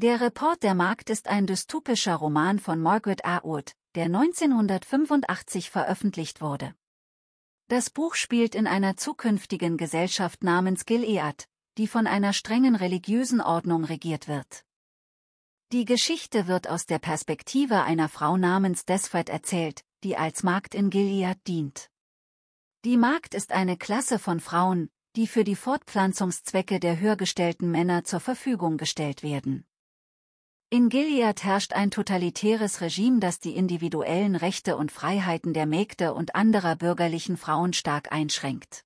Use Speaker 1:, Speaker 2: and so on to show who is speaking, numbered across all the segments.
Speaker 1: Der Report der Markt ist ein dystopischer Roman von Margaret A. Wood, der 1985 veröffentlicht wurde. Das Buch spielt in einer zukünftigen Gesellschaft namens Gilead, die von einer strengen religiösen Ordnung regiert wird. Die Geschichte wird aus der Perspektive einer Frau namens Desfred erzählt, die als Magd in Gilead dient. Die Magd ist eine Klasse von Frauen, die für die Fortpflanzungszwecke der höhergestellten Männer zur Verfügung gestellt werden. In Gilead herrscht ein totalitäres Regime, das die individuellen Rechte und Freiheiten der Mägde und anderer bürgerlichen Frauen stark einschränkt.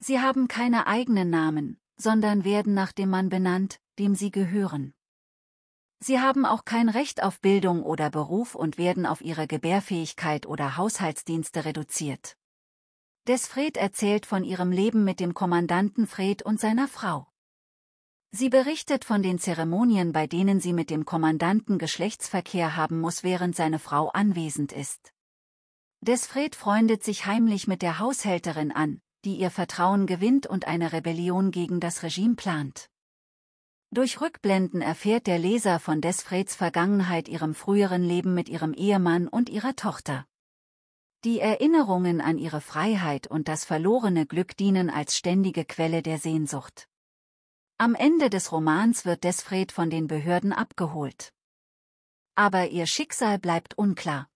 Speaker 1: Sie haben keine eigenen Namen, sondern werden nach dem Mann benannt, dem sie gehören. Sie haben auch kein Recht auf Bildung oder Beruf und werden auf ihre Gebärfähigkeit oder Haushaltsdienste reduziert. Desfred erzählt von ihrem Leben mit dem Kommandanten Fred und seiner Frau. Sie berichtet von den Zeremonien, bei denen sie mit dem Kommandanten Geschlechtsverkehr haben muss, während seine Frau anwesend ist. Desfred freundet sich heimlich mit der Haushälterin an, die ihr Vertrauen gewinnt und eine Rebellion gegen das Regime plant. Durch Rückblenden erfährt der Leser von Desfreds Vergangenheit ihrem früheren Leben mit ihrem Ehemann und ihrer Tochter. Die Erinnerungen an ihre Freiheit und das verlorene Glück dienen als ständige Quelle der Sehnsucht. Am Ende des Romans wird Desfred von den Behörden abgeholt. Aber ihr Schicksal bleibt unklar.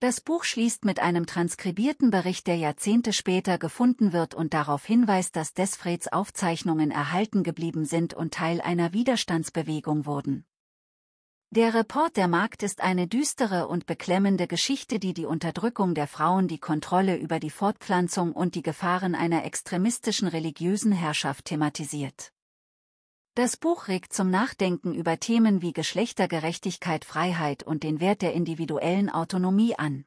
Speaker 1: Das Buch schließt mit einem transkribierten Bericht, der Jahrzehnte später gefunden wird und darauf hinweist, dass Desfreds Aufzeichnungen erhalten geblieben sind und Teil einer Widerstandsbewegung wurden. Der Report der Markt ist eine düstere und beklemmende Geschichte, die die Unterdrückung der Frauen, die Kontrolle über die Fortpflanzung und die Gefahren einer extremistischen religiösen Herrschaft thematisiert. Das Buch regt zum Nachdenken über Themen wie Geschlechtergerechtigkeit, Freiheit und den Wert der individuellen Autonomie an.